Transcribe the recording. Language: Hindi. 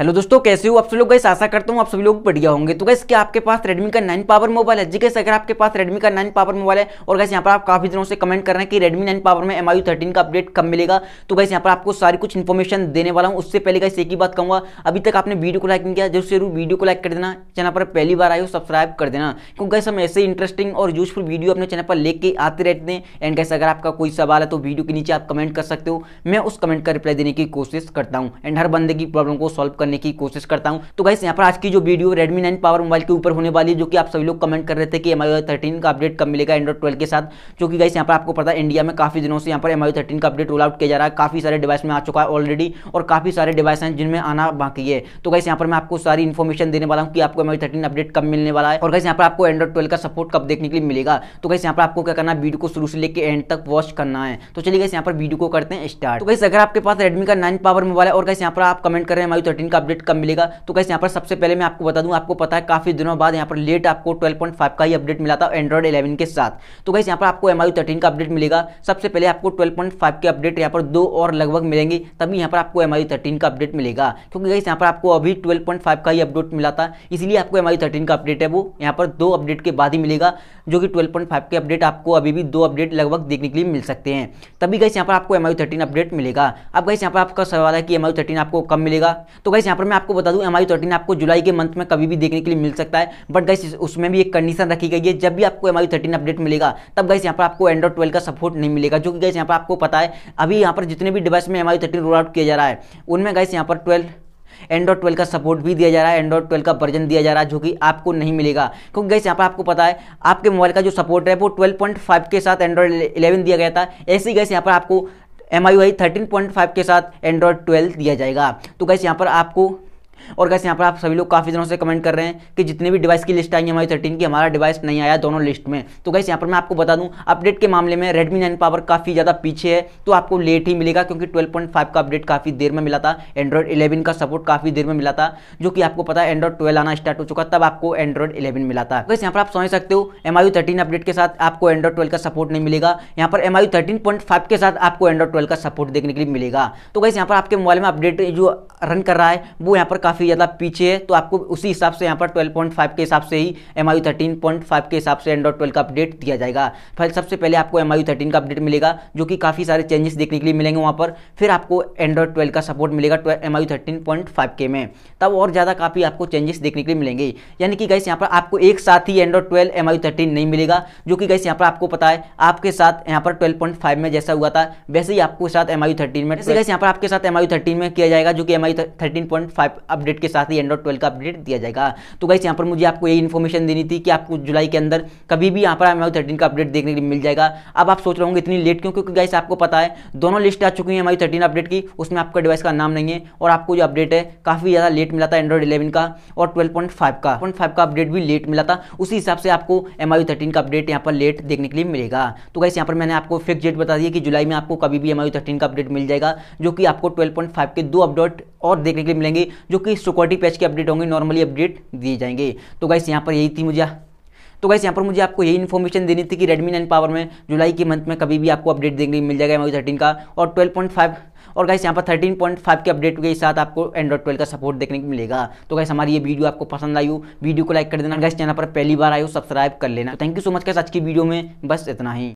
हेलो दोस्तों कैसे हो आप सभी लोग गैस आशा करता हूँ आप सभी लोग बढ़िया होंगे तो गैस क्या आपके पास रेडमी का नाइन पावर मोबाइल है जी कैसे अगर आपके पास रेडमी का नाइन पावर मोबाइल है और गैस यहाँ पर आप काफी दिनों से कमेंट कर रहे हैं कि रेडमी नाइन पावर में एम आई थर्टीन का अपडेट कब मिलेगा तो गैस यहाँ पर आपको सारी कुछ इन्फॉर्मेशन देने वाला हूँ उससे पहले गैस एक ही बात कहूँगा अभी तक आपने वीडियो को लाइक नहीं किया जरूर जरूर वीडियो को लाइक कर देना चैनल पर पहली बार आए हो सब्सक्राइब कर देना क्योंकि गैस हम ऐसे इंटरेस्टिंग और यूजफुल वीडियो अपने चैनल पर लेके आते रहते हैं एंड गैस अगर आपका कोई सवाल है तो वीडियो के नीचे आप कमेंट कर सकते हो मैं उस कमेंट का रिप्लाई देने की कोशिश करता हूँ एंड हर बंदे की प्रॉब्लम को सॉल्व करने करने की कोशिश करता हूँ तो गाइस यहाँ पर आज की जो video Redmi nine power mobile के ऊपर होने वाली है जो कि आप सभी लोग कमेंट कर रहे थे कि एम आई का अपडेट कब मिलेगा एंड्रॉइड ट्वेल्व के साथ जो कि गाइस यहाँ पर आपको पता है इंडिया में काफी दिनों से यहाँ पर एम आई का अपडेट रोल आउट किया जा रहा है काफी सारे डिवाइस में आ चुका है ऑलरेडी और काफी सारे डिवाइस हैं जिनमें आना बाकी है तो गाइस यहाँ पर मैं आपको सारी इन्फॉर्मेशन देने वाला हूँ कि आपको एम आई अपडेट कब मिलने वाला है और गाइस यहाँ पर आपको एंड्रॉइड ट्वेल्व का सपोर्ट कब देखने के लिए मिलेगा तो गाइस यहाँ पर आपको क्या करना है वीडियो को शुरू से लेकर एंड तक वॉच करना है तो चलिए गाइस यहाँ पर वीडियो को करते हैं स्टार्ट तो गाइस अगर आपके पास रेडमी का नाइन पावर मोबाइल है और गाइस यहाँ पर आप कमेंट कर रहे हैं एम आई का अपडेट कब मिलेगा तो कैसे यहाँ पर सबसे पहले मैं आपको बता दूँ आपको पता है काफी दिनों बाद यहाँ पर लेट आपको 12.5 का ही अपडेट मिला था एंड्रॉइड 11 के साथ तो कैसे यहाँ पर आपको एम आई का अपडेट मिलेगा सबसे पहले आपको ट्वेल्व के अपडेट यहाँ पर दो और लगभग मिलेंगे तभी यहाँ पर आपको एम आई का अपडेट मिलेगा क्योंकि कैसे यहाँ पर आपको अभी ट्वेल्व का ही अपडेट मिला था इसलिए आपको एम आई का अपडेट है वो यहाँ पर दो अपडेट के बाद ही मिलेगा जो कि ट्वेल्व के अपडेट आपको अभी भी दो अपडेट लगभग देखने के लिए मिल सकते हैं तभी कैसे यहाँ पर आपको एम आई अपडेट मिलेगा अब कैसे यहाँ पर आपका सवाल है कि एम आई आपको कब मिलेगा तो गाइस यहाँ पर मैं आपको बता दूँ एम आई थर्टीन आपको जुलाई के मंथ में कभी भी देखने के लिए मिल सकता है बट गाइस उसमें भी एक कंडीशन रखी गई है जब भी आपको एम आई थर्टीन अपडेट मिलेगा तब गाइस यहाँ पर आपको एंड्रॉड ट्वेल्व का सपोर्ट नहीं मिलेगा जो कि गाइस यहाँ पर आपको पता है अभी यहाँ पर जितने भी डिवाइस में M I thirteen roll out किया जा रहा है उनमें गाइस यहाँ पर ट्वेल्व एंड्रॉड 12 का सपोर्ट भी दिया जा रहा है एंड्रॉड 12 का वर्जन दिया जा रहा है जो कि आपको नहीं मिलेगा क्योंकि गैस यहाँ पर आपको पता है आपके मोबाइल का जो सपोर्ट है वो 12.5 के साथ एंड्रॉड 11 दिया गया था ऐसे ही गैस यहाँ पर आपको M I thirteen point five के साथ एंड्रॉयड ट्वेल्व दिया जाएगा तो गैस यहाँ पर आपको और कैसे यहाँ पर आप सभी लोग काफ़ी दिनों से कमेंट कर रहे हैं कि जितने भी डिवाइस की लिस्ट आई है हमारी थर्टीन की हमारा डिवाइस नहीं आया दोनों लिस्ट में तो कैसे यहाँ पर मैं आपको बता दूँ अपडेट के मामले में रेडमी नाइन पावर काफ़ी ज़्यादा पीछे है तो आपको लेट ही मिलेगा क्योंकि ट्वेल्व का अपडेट काफ़ी देर में मिला था एंड्रॉइड इलेवन का सपोर्ट काफ़ी देर में मिला था जो कि आपको पता है एंड्रॉइड ट्वेल्व आना स्टार्ट हो चुका तब आपको एंड्रॉइड इलेवन मिला था कैसे यहाँ पर आप समझ सकते हो एम आई अपडेट के साथ आपको एंड्रॉइड ट्वेल्व का सपोर्ट नहीं मिलेगा यहाँ पर एम आई के साथ आपको एंड्रॉइड ट्वेल्व का सपोर्ट देखने के लिए मिलेगा तो कैसे यहाँ पर आपके मोबाइल में अपडेट जो रन कर रहा है वो यहाँ पर काफ़ी ज़्यादा पीछे है तो आपको उसी हिसाब से यहाँ पर 12.5 के हिसाब से ही एम आई के हिसाब से एंड्रॉइड ट्वेल्व का अपडेट दिया जाएगा फिर सबसे पहले आपको एम आई का अपडेट मिलेगा जो कि काफ़ी सारे चेंजेस देखने के लिए मिलेंगे वहाँ पर फिर आपको एंड्रॉइड ट्वेल्व का सपोर्ट मिलेगा एम आई के में तब और ज़्यादा काफ़ी आपको चेंजेस देखने के लिए मिलेंगे यानी कि गैस यहाँ पर आपको एक साथ ही एंड्रॉइड ट्वेल्व एम आई नहीं मिलेगा जो कि गैस यहाँ पर आपको पता है आपके साथ यहाँ पर फाइव में जैसा हुआ था वैसे ही आपको साथ एम आई में जैसे गैस यहाँ पर आपके साथ एम आई में किया जाएगा जो कि एम आई थर्टीन अपडेट के साथ ही एंड्रॉइड ट्वेल्व का अपडेट दिया जाएगा तो गाइस यहाँ पर मुझे आपको ये इन्फॉर्मेशन देनी थी कि आपको जुलाई के अंदर कभी भी यहाँ पर हमारे थर्टीन का अपडेट देखने के लिए मिल जाएगा अब आप सोच रहे होंगे इतनी लेट क्यों क्योंकि गाइस आपको पता है दोनों लिस्ट आ चुकी है हमारी थर्टीन अपडेट की उसमें आपका डिवाइस का नाम नहीं है और आपको जो अपडेट है काफ़ी ज़्यादा लेट मिला था एंड्रॉइड इलेवन का और ट्वेल्व पॉइंट फाइव का पॉइंट फाइव का अपडेट भी लेट मिला था उसी हिसाब से आपको एम आई थर्टीन का अपडेट यहाँ पर लेट देखने के लिए मिलेगा तो गाइस यहाँ पर मैंने आपको फिक्स डेट बता दी है कि जुलाई में आपको कभी भी एम आई थर्टीन का अपडेट मिल जाएगा जो कि आपको ट्वेल्व पॉइंट फाइव के दो अपडेट और देखने के लिए मिलेंगे जो कि आपकी सिक्योरिटी पैच के अपडेट होंगे नॉर्मली अपडेट दिए जाएंगे तो गाइस यहाँ पर यही थी मुझे तो गाइस यहाँ पर मुझे आपको यही इन्फॉर्मेशन देनी थी कि Redmi 9 पावर में जुलाई के मंथ में कभी भी आपको अपडेट देखने मिल जाएगा एम थर्टीन का और 12.5 और गाइस यहाँ पर 13.5 के अपडेट के साथ आपको एंड्रॉइड 12 का सपोर्ट देखने को मिलेगा तो गाइस हमारी ये वीडियो आपको पसंद आई हो वीडियो को लाइक कर देना गाइस चैनल पर पहली बार आयो सब्सक्राइब कर लेना thank you so much guys आज की वीडियो में बस इतना ही